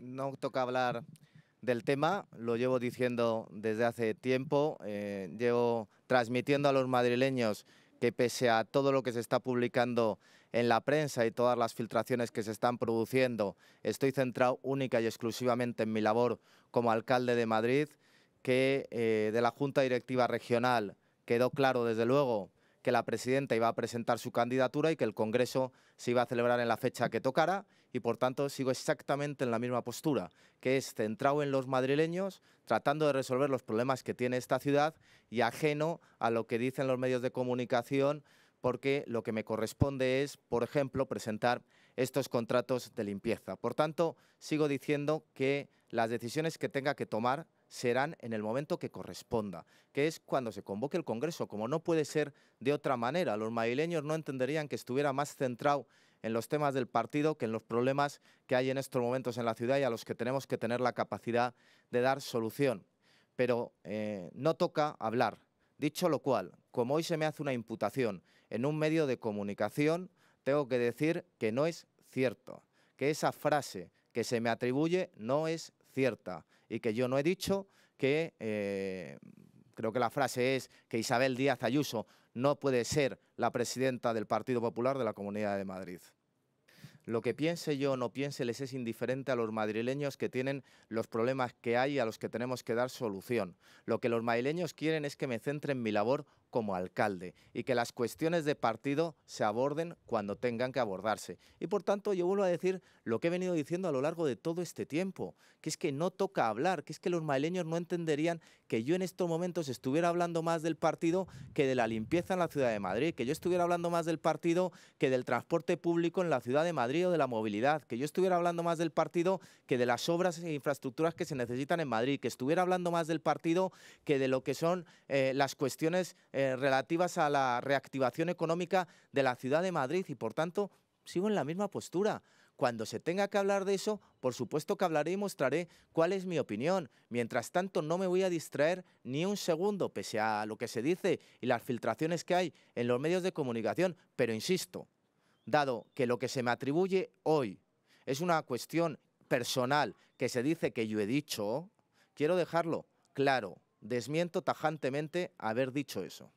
no toca hablar del tema, lo llevo diciendo desde hace tiempo, eh, llevo transmitiendo a los madrileños que pese a todo lo que se está publicando en la prensa y todas las filtraciones que se están produciendo, estoy centrado única y exclusivamente en mi labor como alcalde de Madrid, que eh, de la Junta Directiva Regional quedó claro desde luego que la presidenta iba a presentar su candidatura y que el Congreso se iba a celebrar en la fecha que tocara y por tanto sigo exactamente en la misma postura, que es centrado en los madrileños, tratando de resolver los problemas que tiene esta ciudad y ajeno a lo que dicen los medios de comunicación, porque lo que me corresponde es, por ejemplo, presentar estos contratos de limpieza. Por tanto, sigo diciendo que las decisiones que tenga que tomar serán en el momento que corresponda, que es cuando se convoque el Congreso, como no puede ser de otra manera. Los madrileños no entenderían que estuviera más centrado en los temas del partido que en los problemas que hay en estos momentos en la ciudad y a los que tenemos que tener la capacidad de dar solución. Pero eh, no toca hablar. Dicho lo cual, como hoy se me hace una imputación en un medio de comunicación, tengo que decir que no es cierto, que esa frase que se me atribuye no es cierta y que yo no he dicho que, eh, creo que la frase es que Isabel Díaz Ayuso no puede ser la presidenta del Partido Popular de la Comunidad de Madrid. Lo que piense yo o no piense les es indiferente a los madrileños que tienen los problemas que hay y a los que tenemos que dar solución. Lo que los madrileños quieren es que me centre en mi labor como alcalde y que las cuestiones de partido se aborden cuando tengan que abordarse. Y por tanto yo vuelvo a decir lo que he venido diciendo a lo largo de todo este tiempo, que es que no toca hablar, que es que los madrileños no entenderían que yo en estos momentos estuviera hablando más del partido que de la limpieza en la ciudad de Madrid, que yo estuviera hablando más del partido que del transporte público en la ciudad de Madrid o de la movilidad, que yo estuviera hablando más del partido que de las obras e infraestructuras que se necesitan en Madrid, que estuviera hablando más del partido que de lo que son eh, las cuestiones eh, eh, relativas a la reactivación económica de la ciudad de Madrid y, por tanto, sigo en la misma postura. Cuando se tenga que hablar de eso, por supuesto que hablaré y mostraré cuál es mi opinión. Mientras tanto, no me voy a distraer ni un segundo, pese a lo que se dice y las filtraciones que hay en los medios de comunicación. Pero insisto, dado que lo que se me atribuye hoy es una cuestión personal que se dice que yo he dicho, quiero dejarlo claro. Desmiento tajantemente haber dicho eso.